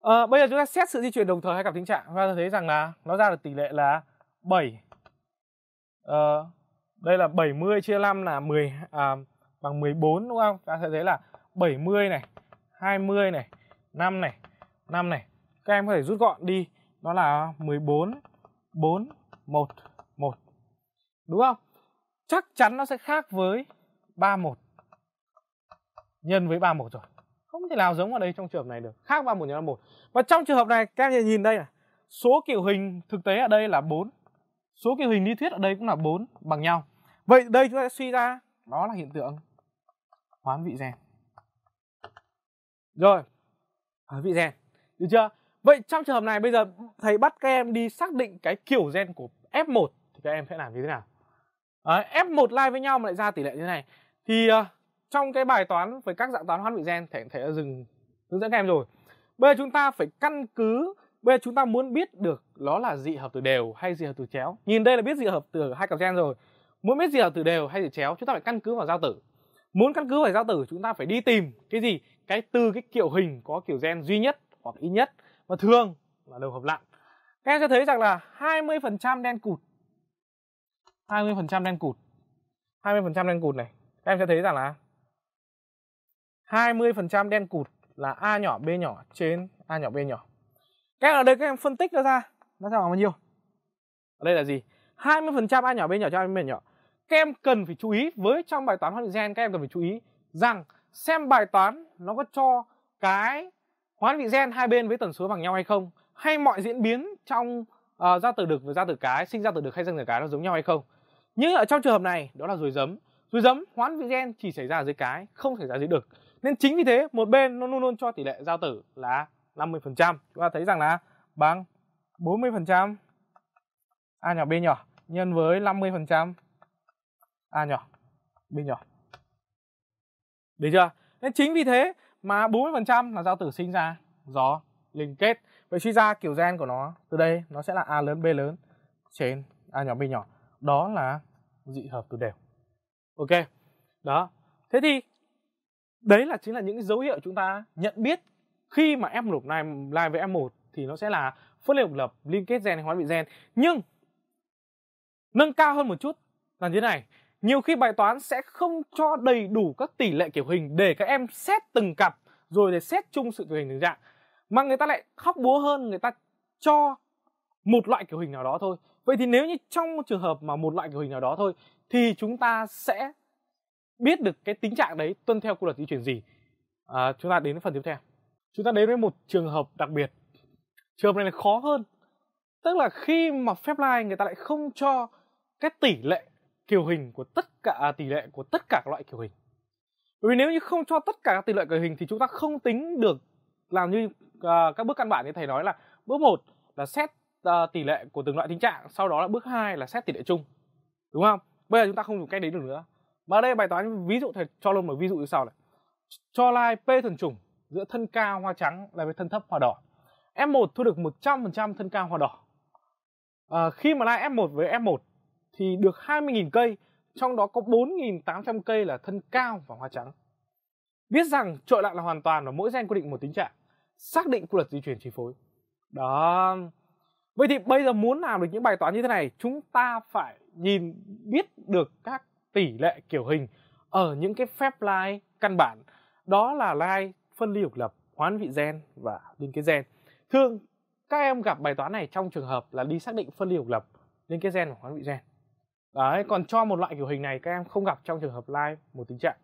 à, bây giờ chúng ta xét sự di chuyển đồng thời hay cặp tính trạng chúng ta thấy rằng là nó ra được tỷ lệ là 7 à, ờ, đây là 70 chia 5 là 10 à, bằng 14 đúng không ta sẽ thấy là 70 này 20 này 5 này 5 này các em có thể rút gọn đi nó là 14 4 1 1 đúng không chắc chắn nó sẽ khác với 31 nhân với 31 rồi không thể nào giống vào đây trong trường hợp này được khác 31 nhớ là một và trong trường hợp này các em nhìn đây này số kiểu hình thực tế ở đây là 4 số kiểu hình lý thuyết ở đây cũng là 4 bằng nhau vậy đây chúng ta sẽ suy ra đó là hiện tượng hoán vị gen rồi hoán vị gen được chưa vậy trong trường hợp này bây giờ thầy bắt các em đi xác định cái kiểu gen của f1 thì các em sẽ làm như thế nào à, f1 lai với nhau mà lại ra tỷ lệ như thế này thì uh, trong cái bài toán về các dạng toán hoán vị gen thầy thầy đã dừng hướng dẫn các em rồi bây giờ chúng ta phải căn cứ bây giờ chúng ta muốn biết được nó là dị hợp từ đều hay dị hợp từ chéo nhìn đây là biết dị hợp từ hai cặp gen rồi muốn biết dị hợp từ đều hay dị chéo chúng ta phải căn cứ vào giao tử muốn căn cứ vào giao tử chúng ta phải đi tìm cái gì cái từ cái kiểu hình có kiểu gen duy nhất hoặc ít nhất và thường là đều hợp lặn. các em sẽ thấy rằng là 20% đen cụt 20% đen cụt 20% đen cụt này các em sẽ thấy rằng là 20% đen cụt là A nhỏ B nhỏ trên A nhỏ B nhỏ. Các ở đây các em phân tích nó ra, nó sẽ bằng bao nhiêu? Ở đây là gì? 20% A nhỏ B nhỏ cho A B nhỏ. Các em cần phải chú ý với trong bài toán hóa vị gen các em cần phải chú ý rằng xem bài toán nó có cho cái hóa vị gen hai bên với tần số bằng nhau hay không hay mọi diễn biến trong uh, ra từ đực và ra từ cái sinh ra từ đực hay sinh ra từ cái nó giống nhau hay không nhưng ở trong trường hợp này đó là rồi giấm rồi giấm hoán vị gen chỉ xảy ra ở dưới cái không xảy ra dưới đực nên chính vì thế một bên nó luôn luôn cho tỷ lệ giao tử là 50% chúng ta thấy rằng là bằng 40% a nhỏ b nhỏ nhân với 50% a nhỏ b nhỏ được chưa nên chính vì thế mà 40% là giao tử sinh ra do liên kết vậy suy ra kiểu gen của nó từ đây nó sẽ là a lớn b lớn trên a nhỏ b nhỏ đó là dị hợp từ đều ok đó thế thì đấy là chính là những dấu hiệu chúng ta nhận biết khi mà f này lai với f một thì nó sẽ là phân lên độc lập liên kết gen hay hóa bị gen nhưng nâng cao hơn một chút là như thế này nhiều khi bài toán sẽ không cho đầy đủ các tỷ lệ kiểu hình để các em xét từng cặp rồi để xét chung sự kiểu hình từng dạng mà người ta lại khóc búa hơn người ta cho một loại kiểu hình nào đó thôi vậy thì nếu như trong trường hợp mà một loại kiểu hình nào đó thôi thì chúng ta sẽ biết được cái tính trạng đấy tuân theo quy luật di chuyển gì à, chúng ta đến với phần tiếp theo chúng ta đến với một trường hợp đặc biệt trường hợp này là khó hơn tức là khi mà phép lai người ta lại không cho cái tỷ lệ kiểu hình của tất cả à, tỷ lệ của tất cả các loại kiểu hình bởi vì nếu như không cho tất cả các tỷ lệ kiểu hình thì chúng ta không tính được làm như à, các bước căn bản như thầy nói là bước một là xét à, tỷ lệ của từng loại tính trạng sau đó là bước hai là xét tỷ lệ chung đúng không bây giờ chúng ta không dùng cách đấy được nữa mà đây bài toán ví dụ thầy cho luôn một ví dụ như sau này cho lai p thuần chủng giữa thân cao hoa trắng là với thân thấp hoa đỏ f1 thu được 100% thân cao hoa đỏ à, khi mà lai f1 với f1 thì được 20.000 cây trong đó có 4.800 cây là thân cao và hoa trắng biết rằng trội lại là hoàn toàn và mỗi gen quy định một tính trạng xác định quy luật di chuyển chi phối đó Vậy thì bây giờ muốn làm được những bài toán như thế này, chúng ta phải nhìn biết được các tỷ lệ kiểu hình ở những cái phép lai căn bản đó là lai phân ly độc lập hoán vị gen và liên kết gen thường các em gặp bài toán này trong trường hợp là đi xác định phân ly độc lập liên kết gen và hoán vị gen đấy còn cho một loại kiểu hình này các em không gặp trong trường hợp lai một tình trạng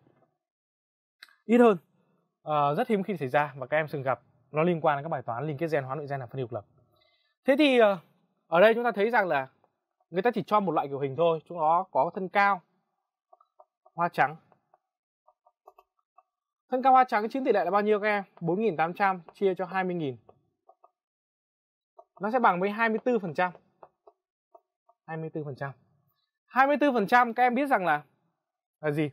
ít hơn à, rất hiếm khi xảy ra và các em thường gặp nó liên quan đến các bài toán liên kết gen hoán vị gen là phân ly độc lập thế thì ờ, ở đây chúng ta thấy rằng là người ta chỉ cho một loại kiểu hình thôi chúng nó có thân cao hoa trắng thân cao hoa trắng chiếm tỷ lệ là bao nhiêu các em 4.800 chia cho 20.000 nó sẽ bằng với 24% 24% 24% các em biết rằng là là gì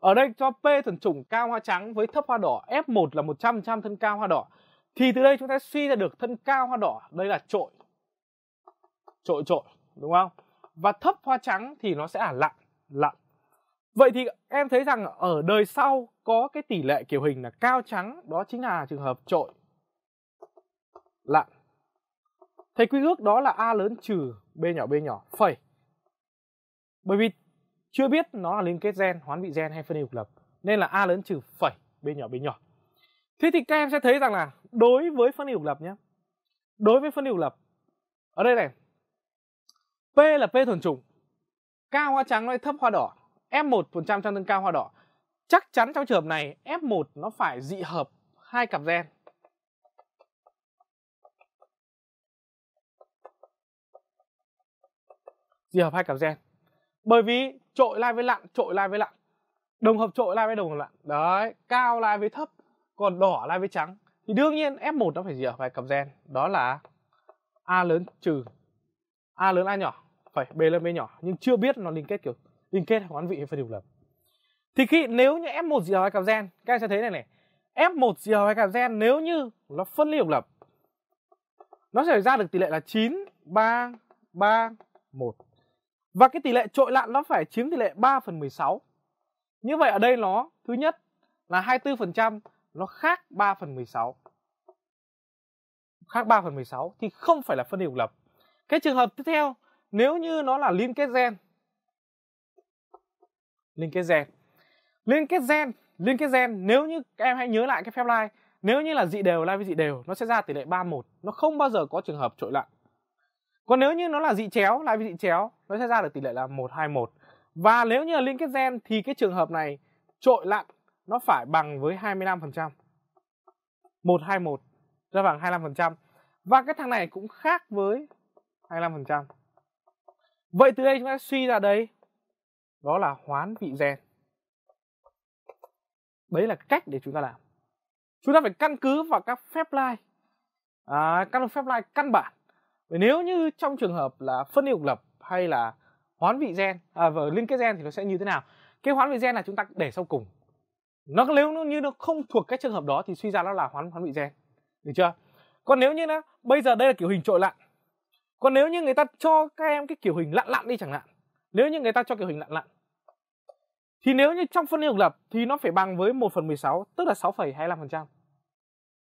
ở đây cho P thuần chủng cao hoa trắng với thấp hoa đỏ F1 là 100% thân cao hoa đỏ thì từ đây chúng ta suy ra được thân cao hoa đỏ đây là trội trội trội đúng không và thấp hoa trắng thì nó sẽ là lặn lặn Vậy thì em thấy rằng ở đời sau có cái tỷ lệ kiểu hình là cao trắng, đó chính là trường hợp trội lặn. Thầy quy ước đó là A lớn trừ B nhỏ B nhỏ, phẩy. Bởi vì chưa biết nó là liên kết gen, hoán vị gen hay phân độc lập, nên là A lớn trừ phẩy B nhỏ B nhỏ. Thế thì các em sẽ thấy rằng là đối với phân độc lập nhé, đối với phân độc lập, ở đây này, P là P thuần chủng cao hoa trắng nói thấp hoa đỏ, F1% trong tương cao hoa đỏ. Chắc chắn trong trường hợp này F1 nó phải dị hợp hai cặp gen. Dị hợp hai cặp gen. Bởi vì trội lai với lặn, trội lai với lặn. Đồng hợp trội lai với đồng hợp lặn. Đấy, cao lai với thấp, còn đỏ lai với trắng. Thì đương nhiên F1 nó phải dị hợp hai cặp gen. Đó là A lớn trừ A lớn A nhỏ, phải B lớn B nhỏ. Nhưng chưa biết nó liên kết kiểu liên kết hoặc án vị phân độc lập thì khi nếu như F1 gì hầu cặp gen các anh sẽ thấy này này F1 gì hầu cặp gen nếu như nó phân ly độc lập nó sẽ ra được tỷ lệ là 9 3 3 1 và cái tỷ lệ trội lặn nó phải chiếm tỷ lệ 3 phần 16 như vậy ở đây nó thứ nhất là 24% nó khác 3 phần 16 khác 3 phần 16 thì không phải là phân ly độc lập cái trường hợp tiếp theo nếu như nó là liên kết gen liên kết gen liên kết gen liên kết gen nếu như các em hãy nhớ lại cái phép lai nếu như là dị đều lai với dị đều nó sẽ ra tỷ lệ 31 nó không bao giờ có trường hợp trội lặn còn nếu như nó là dị chéo lai với dị chéo nó sẽ ra được tỷ lệ là 121 và nếu như là liên kết gen thì cái trường hợp này trội lặn nó phải bằng với 25% 121 ra bằng 25% và cái thằng này cũng khác với 25% Vậy từ đây chúng ta suy ra đấy đó là hoán vị gen đấy là cách để chúng ta làm chúng ta phải căn cứ vào các phép lai à, các phép lai căn bản Và nếu như trong trường hợp là phân độc lập hay là hoán vị gen à, và liên kết gen thì nó sẽ như thế nào cái hoán vị gen là chúng ta để sau cùng nó nếu như nó không thuộc cái trường hợp đó thì suy ra nó là hoán hoán vị gen được chưa còn nếu như nó bây giờ đây là kiểu hình trội lặn còn nếu như người ta cho các em cái kiểu hình lặn lặn đi chẳng hạn nếu như người ta cho kiểu hình lặn lặn thì nếu như trong phân ly độc lập thì nó phải bằng với 1 phần 16 tức là 6,25%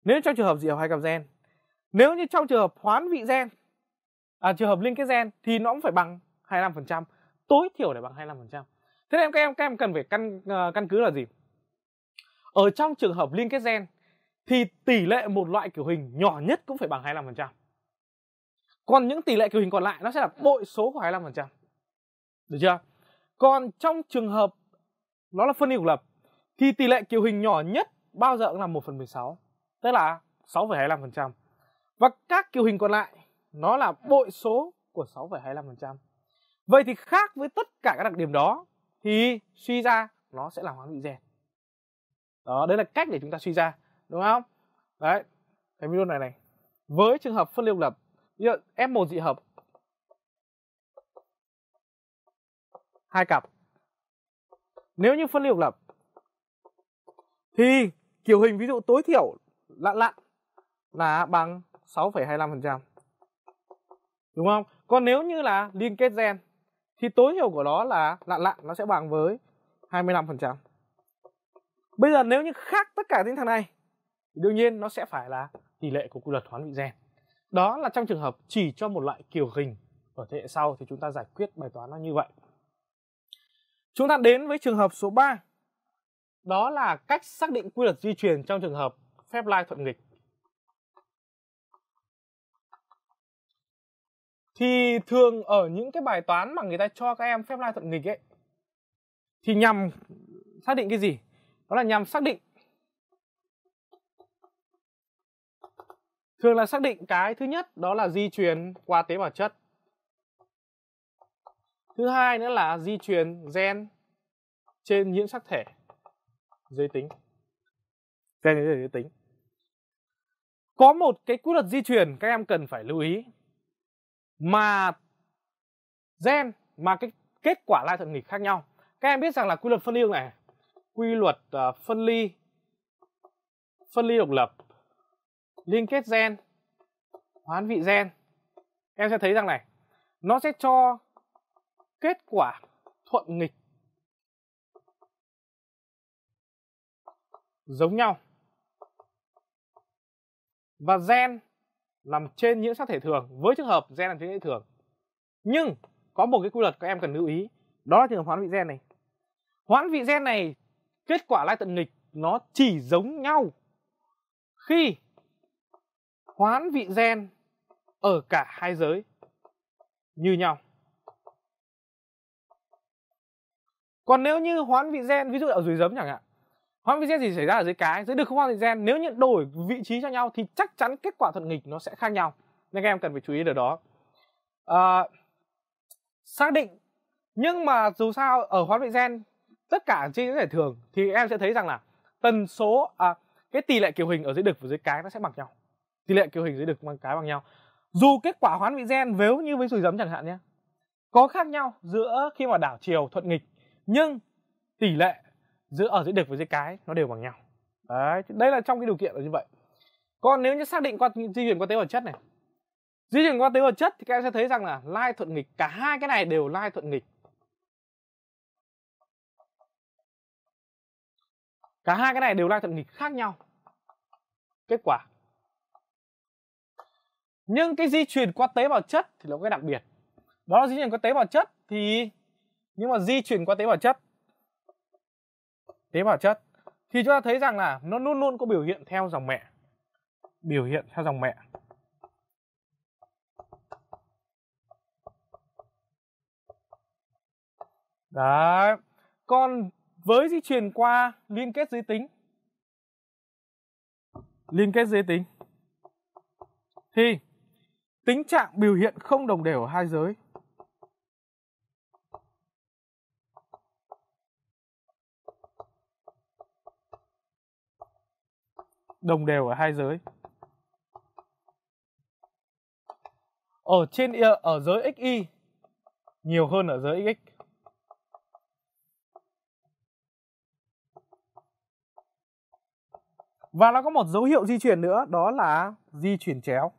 nếu trong trường hợp dị hợp hai cặp gen nếu như trong trường hợp hoán vị gen à, trường hợp liên kết gen thì nó cũng phải bằng 25% tối thiểu để bằng 25% thế nên các em các em cần phải căn ờ, căn cứ là gì ở trong trường hợp liên kết gen thì tỷ lệ một loại kiểu hình nhỏ nhất cũng phải bằng 25% còn những tỷ lệ kiểu hình còn lại nó sẽ là bội số của 25% được chưa còn trong trường hợp nó là phân ly độc lập thì tỷ lệ kiểu hình nhỏ nhất bao giờ cũng là 1 phần 16 tức là 6,25% và các kiểu hình còn lại nó là bội số của 6,25% vậy thì khác với tất cả các đặc điểm đó thì suy ra nó sẽ là hoán vị rèn đó đấy là cách để chúng ta suy ra đúng không đấy cái video này này với trường hợp phân ly độc lập f một dị hợp hai cặp nếu như phân ly độc lập thì kiểu hình ví dụ tối thiểu lặn lặn là bằng 6,25%. Đúng không? Còn nếu như là liên kết gen thì tối thiểu của nó là lặn lặn nó sẽ bằng với 25%. Bây giờ nếu như khác tất cả những thằng này thì đương nhiên nó sẽ phải là tỷ lệ của quy luật hoán vị gen. Đó là trong trường hợp chỉ cho một loại kiểu hình ở thế hệ sau thì chúng ta giải quyết bài toán nó như vậy. Chúng ta đến với trường hợp số 3. Đó là cách xác định quy luật di truyền trong trường hợp phép lai thuận nghịch. Thì thường ở những cái bài toán mà người ta cho các em phép lai thuận nghịch ấy thì nhằm xác định cái gì? Đó là nhằm xác định thường là xác định cái thứ nhất đó là di truyền qua tế bào chất thứ hai nữa là di truyền gen trên nhiễm sắc thể giới tính gen trên giới tính có một cái quy luật di truyền các em cần phải lưu ý mà gen mà cái kết quả lai thuận nghịch khác nhau các em biết rằng là quy luật phân ly này quy luật à, phân ly phân ly độc lập liên kết gen hoán vị gen em sẽ thấy rằng này nó sẽ cho kết quả thuận nghịch giống nhau và gen nằm trên nhiễm sắc thể thường với trường hợp gen nằm trên nhiễm thường nhưng có một cái quy luật các em cần lưu ý đó là trường hợp hoãn vị gen này hoãn vị gen này kết quả lại tận nghịch nó chỉ giống nhau khi hoãn vị gen ở cả hai giới như nhau còn nếu như hoán vị gen ví dụ ở dưới giấm chẳng hạn hoán vị gen gì xảy ra ở dưới cái dưới đực không hoán vị gen nếu như đổi vị trí cho nhau thì chắc chắn kết quả thuận nghịch nó sẽ khác nhau nên các em cần phải chú ý điều đó à, xác định nhưng mà dù sao ở hoán vị gen tất cả trên thể thường thì em sẽ thấy rằng là tần số à, cái tỷ lệ kiểu hình ở dưới đực và dưới cái nó sẽ bằng nhau tỷ lệ kiểu hình dưới đực bằng cái bằng nhau dù kết quả hoán vị gen nếu như với sùi giấm chẳng hạn nhé có khác nhau giữa khi mà đảo chiều thuận nghịch nhưng tỷ lệ giữa ở dưới đực và dưới cái nó đều bằng nhau đấy đây là trong cái điều kiện là như vậy còn nếu như xác định qua di chuyển qua tế bào chất này di chuyển qua tế bào chất thì các em sẽ thấy rằng là lai thuận nghịch cả hai cái này đều lai thuận nghịch cả hai cái này đều lai thuận nghịch khác nhau kết quả nhưng cái di chuyển qua tế bào chất thì nó có cái đặc biệt đó là di chuyển qua tế bào chất thì nhưng mà di chuyển qua tế bào chất tế bào chất thì chúng ta thấy rằng là nó luôn luôn có biểu hiện theo dòng mẹ biểu hiện theo dòng mẹ đấy còn với di truyền qua liên kết giới tính liên kết giới tính thì tính trạng biểu hiện không đồng đều ở hai giới đồng đều ở hai giới ở trên ờ, ở giới xy nhiều hơn ở giới XX. và nó có một dấu hiệu di chuyển nữa đó là di chuyển chéo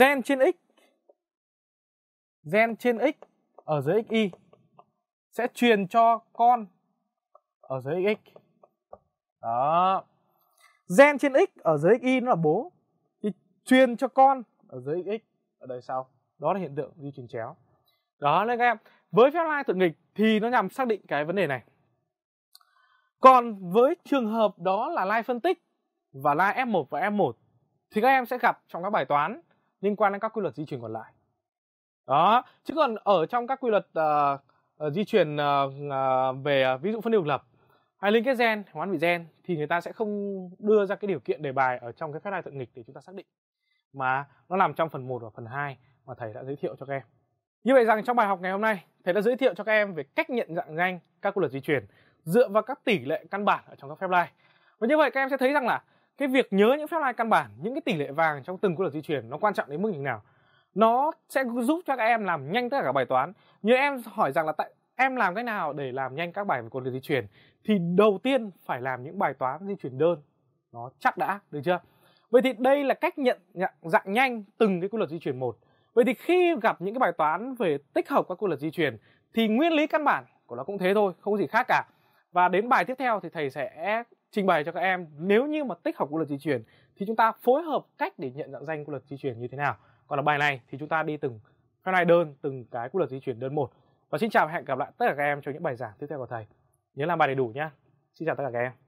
gen trên x gen trên x ở dưới xy sẽ truyền cho con ở dưới XX đó gen trên x ở dưới y nó là bố thì truyền cho con ở dưới x ở đời sau đó là hiện tượng di truyền chéo đó nên các em với phép lai thuận nghịch thì nó nhằm xác định cái vấn đề này còn với trường hợp đó là lai phân tích và lai f1 và f1 thì các em sẽ gặp trong các bài toán liên quan đến các quy luật di truyền còn lại đó chứ còn ở trong các quy luật uh, di truyền uh, về uh, ví dụ phân ưu độc lập à, liên kết gen hoán vị gen thì người ta sẽ không đưa ra cái điều kiện đề bài ở trong cái phép lai thuận nghịch để chúng ta xác định mà nó nằm trong phần 1 và phần 2 mà thầy đã giới thiệu cho các em như vậy rằng trong bài học ngày hôm nay thầy đã giới thiệu cho các em về cách nhận dạng nhanh các quy luật di truyền dựa vào các tỷ lệ căn bản ở trong các phép lai và như vậy các em sẽ thấy rằng là cái việc nhớ những phép lai căn bản những cái tỷ lệ vàng trong từng quy luật di truyền nó quan trọng đến mức như nào nó sẽ giúp cho các em làm nhanh tất cả các bài toán như em hỏi rằng là tại em làm cách nào để làm nhanh các bài về cột lực di chuyển thì đầu tiên phải làm những bài toán di chuyển đơn nó chắc đã được chưa vậy thì đây là cách nhận dạng nhanh từng cái quy luật di chuyển một vậy thì khi gặp những cái bài toán về tích hợp các quy luật di chuyển thì nguyên lý căn bản của nó cũng thế thôi không có gì khác cả và đến bài tiếp theo thì thầy sẽ trình bày cho các em nếu như mà tích hợp quy luật di chuyển thì chúng ta phối hợp cách để nhận dạng danh quy luật di chuyển như thế nào còn ở bài này thì chúng ta đi từng cái này đơn từng cái quy luật di chuyển đơn một và xin chào và hẹn gặp lại tất cả các em trong những bài giảng tiếp theo của thầy nhớ làm bài đầy đủ nhé xin chào tất cả các em